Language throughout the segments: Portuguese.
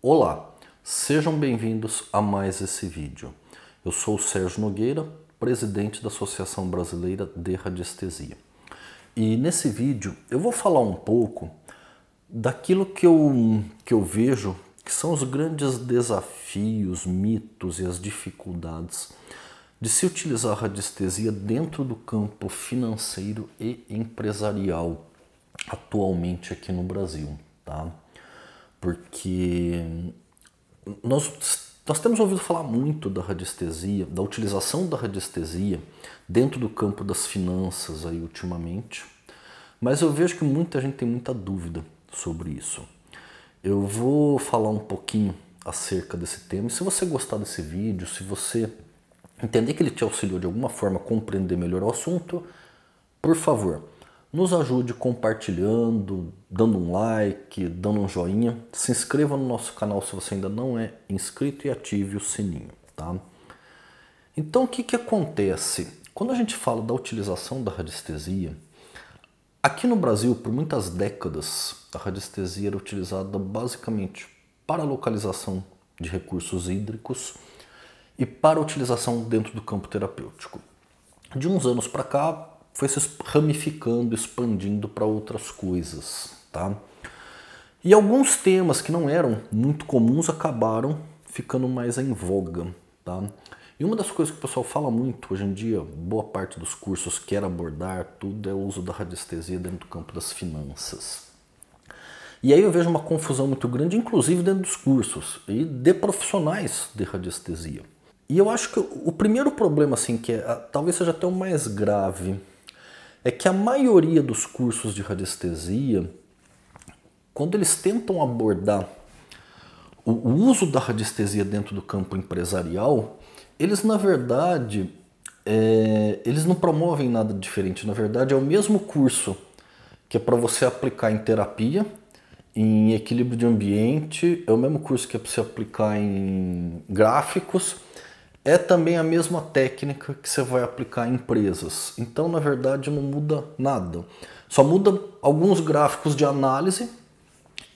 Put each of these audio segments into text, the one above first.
Olá, sejam bem-vindos a mais esse vídeo. Eu sou o Sérgio Nogueira, presidente da Associação Brasileira de Radiestesia. E nesse vídeo eu vou falar um pouco daquilo que eu, que eu vejo que são os grandes desafios, mitos e as dificuldades de se utilizar a radiestesia dentro do campo financeiro e empresarial atualmente aqui no Brasil. Tá? porque nós, nós temos ouvido falar muito da radiestesia, da utilização da radiestesia dentro do campo das finanças aí ultimamente, mas eu vejo que muita gente tem muita dúvida sobre isso. Eu vou falar um pouquinho acerca desse tema. se você gostar desse vídeo, se você entender que ele te auxiliou de alguma forma a compreender melhor o assunto, por favor, nos ajude compartilhando, dando um like, dando um joinha. Se inscreva no nosso canal se você ainda não é inscrito e ative o sininho, tá? Então, o que, que acontece? Quando a gente fala da utilização da radiestesia, aqui no Brasil, por muitas décadas, a radiestesia era utilizada basicamente para localização de recursos hídricos e para utilização dentro do campo terapêutico. De uns anos para cá, foi se ramificando, expandindo para outras coisas, tá? E alguns temas que não eram muito comuns acabaram ficando mais em voga, tá? E uma das coisas que o pessoal fala muito hoje em dia, boa parte dos cursos quer abordar tudo, é o uso da radiestesia dentro do campo das finanças. E aí eu vejo uma confusão muito grande, inclusive dentro dos cursos e de profissionais de radiestesia. E eu acho que o primeiro problema, assim, que é, ah, talvez seja até o mais grave é que a maioria dos cursos de radiestesia, quando eles tentam abordar o uso da radiestesia dentro do campo empresarial, eles na verdade é, eles não promovem nada diferente. Na verdade, é o mesmo curso que é para você aplicar em terapia, em equilíbrio de ambiente, é o mesmo curso que é para você aplicar em gráficos é também a mesma técnica que você vai aplicar em empresas. Então, na verdade, não muda nada. Só muda alguns gráficos de análise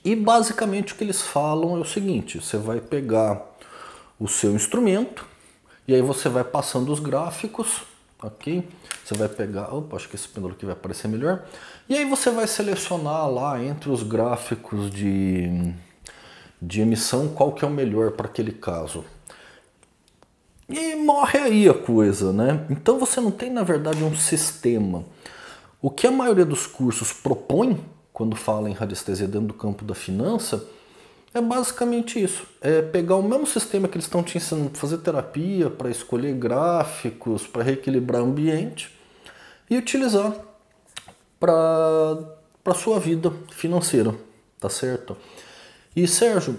e basicamente o que eles falam é o seguinte: você vai pegar o seu instrumento e aí você vai passando os gráficos, ok? Você vai pegar, opa, acho que esse pêndulo aqui vai aparecer melhor. E aí você vai selecionar lá entre os gráficos de de emissão qual que é o melhor para aquele caso. E morre aí a coisa, né? Então você não tem, na verdade, um sistema. O que a maioria dos cursos propõe quando fala em radiestesia dentro do campo da finança é basicamente isso. É pegar o mesmo sistema que eles estão te ensinando para fazer terapia, para escolher gráficos, para reequilibrar ambiente e utilizar para a sua vida financeira, tá certo? E Sérgio,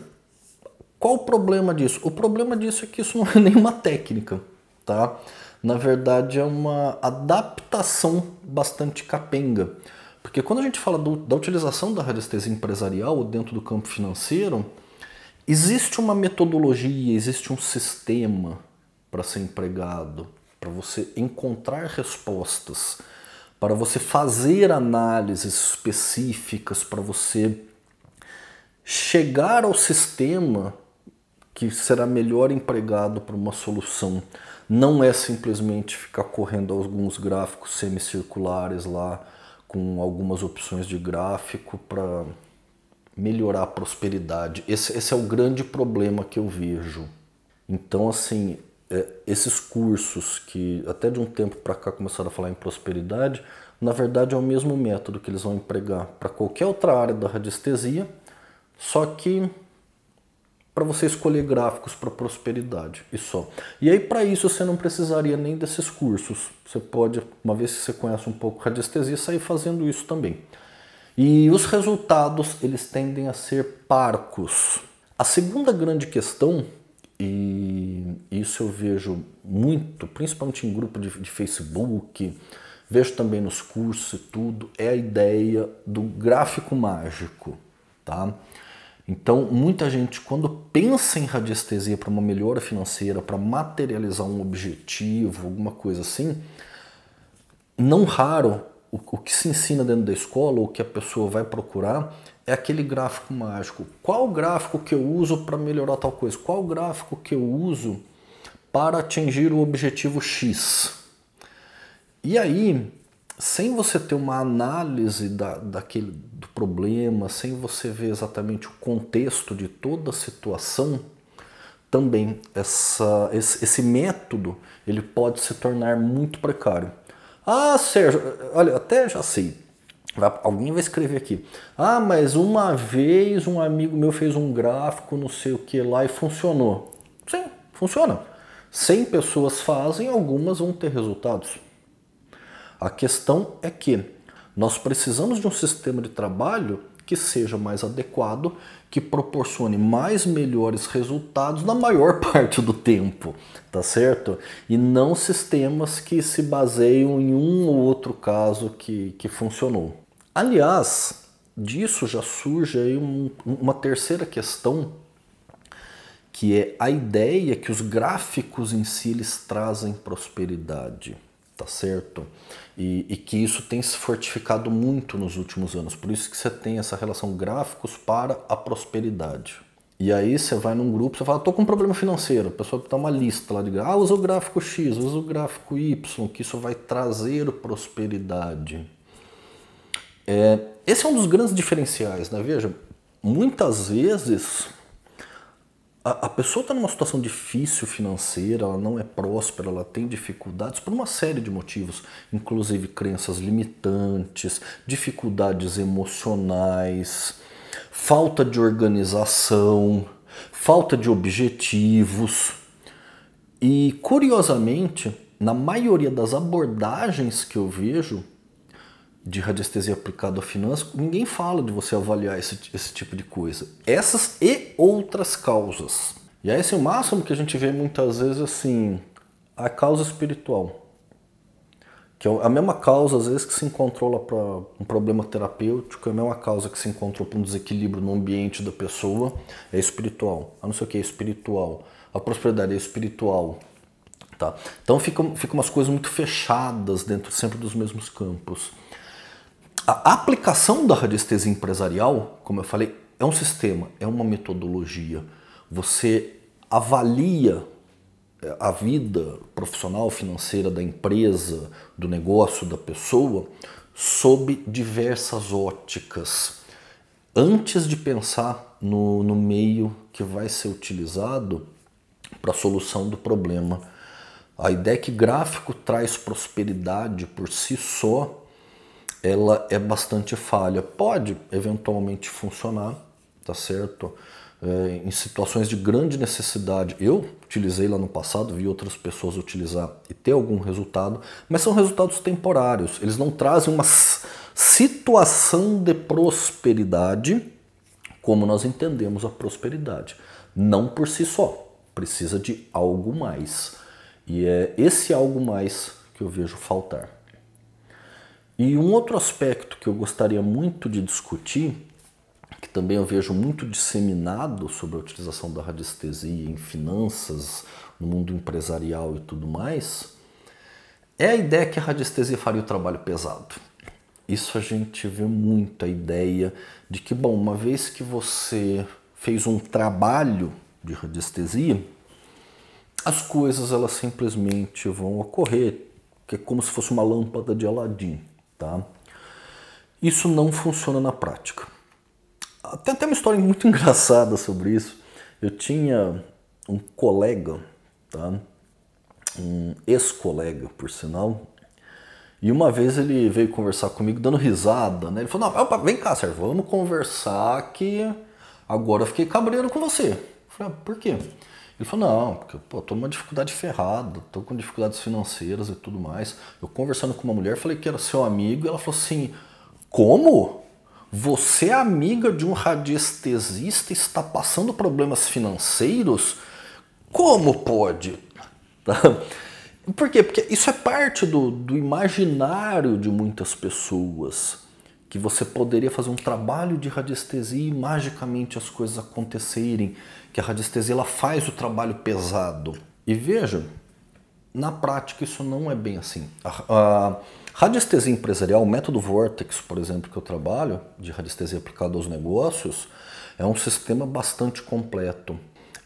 qual o problema disso? O problema disso é que isso não é nenhuma técnica, tá? Na verdade, é uma adaptação bastante capenga. Porque quando a gente fala do, da utilização da radiestesia empresarial dentro do campo financeiro, existe uma metodologia, existe um sistema para ser empregado, para você encontrar respostas, para você fazer análises específicas, para você chegar ao sistema que será melhor empregado para uma solução. Não é simplesmente ficar correndo alguns gráficos semicirculares lá com algumas opções de gráfico para melhorar a prosperidade. Esse, esse, é o grande problema que eu vejo. Então, assim, é, esses cursos que até de um tempo para cá começaram a falar em prosperidade, na verdade é o mesmo método que eles vão empregar para qualquer outra área da radiestesia, só que para você escolher gráficos para prosperidade e só. E aí para isso você não precisaria nem desses cursos. Você pode, uma vez que você conhece um pouco radiestesia, sair fazendo isso também. E os resultados, eles tendem a ser parcos. A segunda grande questão, e isso eu vejo muito, principalmente em grupo de, de Facebook, vejo também nos cursos e tudo, é a ideia do gráfico mágico, tá? Então, muita gente, quando pensa em radiestesia para uma melhora financeira, para materializar um objetivo, alguma coisa assim, não raro o, o que se ensina dentro da escola ou que a pessoa vai procurar é aquele gráfico mágico. Qual gráfico que eu uso para melhorar tal coisa? Qual gráfico que eu uso para atingir o objetivo X? E aí, sem você ter uma análise da, daquele, do problema, sem você ver exatamente o contexto de toda a situação, também essa, esse, esse método ele pode se tornar muito precário. Ah, Sérgio, olha, até já sei. Vai, alguém vai escrever aqui. Ah, mas uma vez um amigo meu fez um gráfico, não sei o que lá, e funcionou. Sim, funciona. 100 pessoas fazem, algumas vão ter resultados. A questão é que nós precisamos de um sistema de trabalho que seja mais adequado, que proporcione mais melhores resultados na maior parte do tempo, tá certo? E não sistemas que se baseiam em um ou outro caso que, que funcionou. Aliás, disso já surge aí um, uma terceira questão, que é a ideia que os gráficos em si eles trazem prosperidade, tá certo? E, e, que isso tem se fortificado muito nos últimos anos. Por isso que você tem essa relação gráficos para a prosperidade. E aí você vai num grupo, você fala, estou com um problema financeiro. A pessoa dá uma lista lá de, ah, usa o gráfico X, usa o gráfico Y, que isso vai trazer prosperidade. É, esse é um dos grandes diferenciais, né? Veja, muitas vezes a, a pessoa está numa situação difícil financeira, ela não é próspera, ela tem dificuldades por uma série de motivos, inclusive crenças limitantes, dificuldades emocionais, falta de organização, falta de objetivos. E curiosamente, na maioria das abordagens que eu vejo, de radiestesia aplicada a finanças, ninguém fala de você avaliar esse, esse tipo de coisa. Essas e outras causas. E aí, assim, o máximo que a gente vê muitas vezes assim, a causa espiritual. Que é a mesma causa, às vezes, que se encontrou lá para um problema terapêutico, é a mesma causa que se encontrou para um desequilíbrio no ambiente da pessoa, é espiritual. A não sei o que é espiritual. A prosperidade é espiritual. Tá? Então, ficam fica umas coisas muito fechadas dentro sempre dos mesmos campos. A aplicação da radiestesia empresarial, como eu falei, é um sistema, é uma metodologia. Você avalia é, a vida profissional, financeira da empresa, do negócio, da pessoa, sob diversas óticas. Antes de pensar no, no meio que vai ser utilizado para a solução do problema, a ideia é que gráfico traz prosperidade por si só ela é bastante falha. Pode eventualmente funcionar, tá certo? É, em situações de grande necessidade, eu utilizei lá no passado, vi outras pessoas utilizar e ter algum resultado, mas são resultados temporários. Eles não trazem uma situação de prosperidade como nós entendemos a prosperidade. Não por si só, precisa de algo mais. E é esse algo mais que eu vejo faltar. E um outro aspecto que eu gostaria muito de discutir, que também eu vejo muito disseminado sobre a utilização da radiestesia em finanças, no mundo empresarial e tudo mais, é a ideia que a radiestesia faria o trabalho pesado. Isso a gente vê muito, a ideia de que, bom, uma vez que você fez um trabalho de radiestesia, as coisas elas simplesmente vão ocorrer, que é como se fosse uma lâmpada de Aladim. Tá? Isso não funciona na prática. Tem até uma história muito engraçada sobre isso. Eu tinha um colega, tá? um ex-colega, por sinal, e uma vez ele veio conversar comigo dando risada. Né? Ele falou: Não, opa, vem cá, Sérgio, vamos conversar que agora eu fiquei cabreiro com você. Eu falei: ah, Por quê? Ele falou, não, porque pô, eu tô numa dificuldade ferrada, tô com dificuldades financeiras e tudo mais. Eu conversando com uma mulher, falei que era seu amigo, e ela falou assim, como? Você é amiga de um radiestesista e está passando problemas financeiros? Como pode? Por quê? Porque isso é parte do, do imaginário de muitas pessoas que você poderia fazer um trabalho de radiestesia e magicamente as coisas acontecerem, que a radiestesia ela faz o trabalho pesado. E veja, na prática isso não é bem assim. A, a radiestesia empresarial, o método Vortex, por exemplo, que eu trabalho, de radiestesia aplicada aos negócios, é um sistema bastante completo.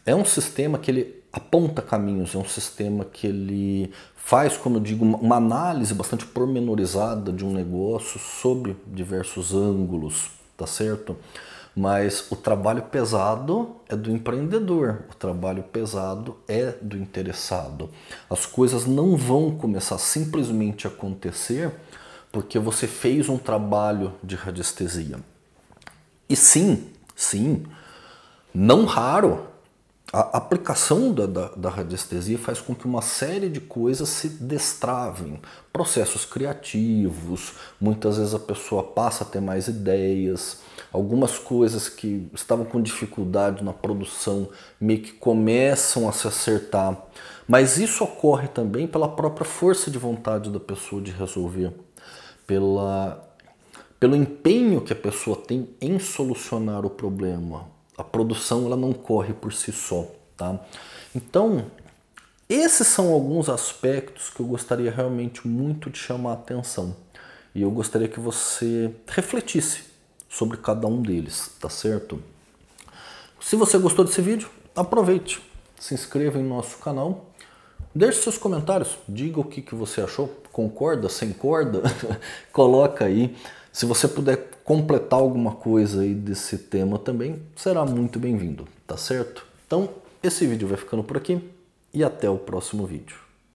É um sistema que ele aponta caminhos, é um sistema que ele faz, como eu digo, uma análise bastante pormenorizada de um negócio sobre diversos ângulos, tá certo? Mas o trabalho pesado é do empreendedor, o trabalho pesado é do interessado. As coisas não vão começar simplesmente a acontecer porque você fez um trabalho de radiestesia. E sim, sim, não raro a aplicação da, da, da, radiestesia faz com que uma série de coisas se destravem. Processos criativos, muitas vezes a pessoa passa a ter mais ideias, algumas coisas que estavam com dificuldade na produção meio que começam a se acertar. Mas isso ocorre também pela própria força de vontade da pessoa de resolver, pela, pelo empenho que a pessoa tem em solucionar o problema a produção ela não corre por si só, tá? Então, esses são alguns aspectos que eu gostaria realmente muito de chamar a atenção. E eu gostaria que você refletisse sobre cada um deles, tá certo? Se você gostou desse vídeo, aproveite, se inscreva em nosso canal, deixe seus comentários, diga o que, que você achou, concorda, sem corda, coloca aí se você puder completar alguma coisa aí desse tema também, será muito bem-vindo, tá certo? Então, esse vídeo vai ficando por aqui e até o próximo vídeo.